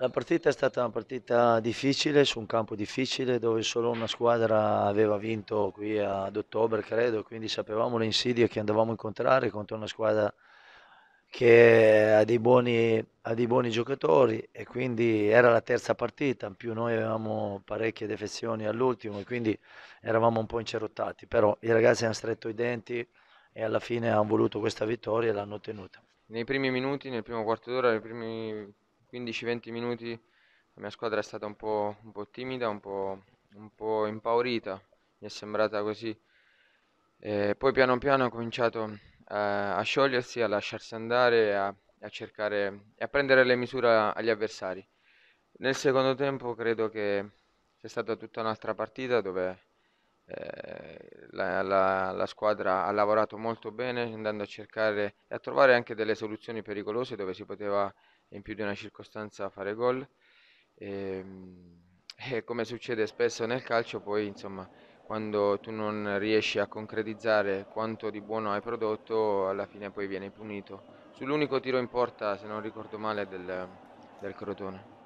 La partita è stata una partita difficile, su un campo difficile, dove solo una squadra aveva vinto qui ad ottobre, credo, quindi sapevamo le insidie che andavamo a incontrare contro una squadra che ha dei, buoni, ha dei buoni giocatori e quindi era la terza partita, in più noi avevamo parecchie defezioni all'ultimo e quindi eravamo un po' incerottati, però i ragazzi hanno stretto i denti e alla fine hanno voluto questa vittoria e l'hanno ottenuta. Nei primi minuti, nel primo quarto d'ora, nei primi 15-20 minuti la mia squadra è stata un po', un po timida, un po', un po', impaurita, mi è sembrata così. E poi piano piano ha cominciato a, eh, a sciogliersi, a lasciarsi andare, a, a cercare e a prendere le misure agli avversari. Nel secondo tempo credo che sia stata tutta un'altra partita dove eh, la, la, la, squadra ha lavorato molto bene andando a cercare e a trovare anche delle soluzioni pericolose dove si poteva in più di una circostanza fare gol e, ehm, e come succede spesso nel calcio poi insomma quando tu non riesci a concretizzare quanto di buono hai prodotto alla fine poi vieni punito sull'unico tiro in porta se non ricordo male del, del Crotone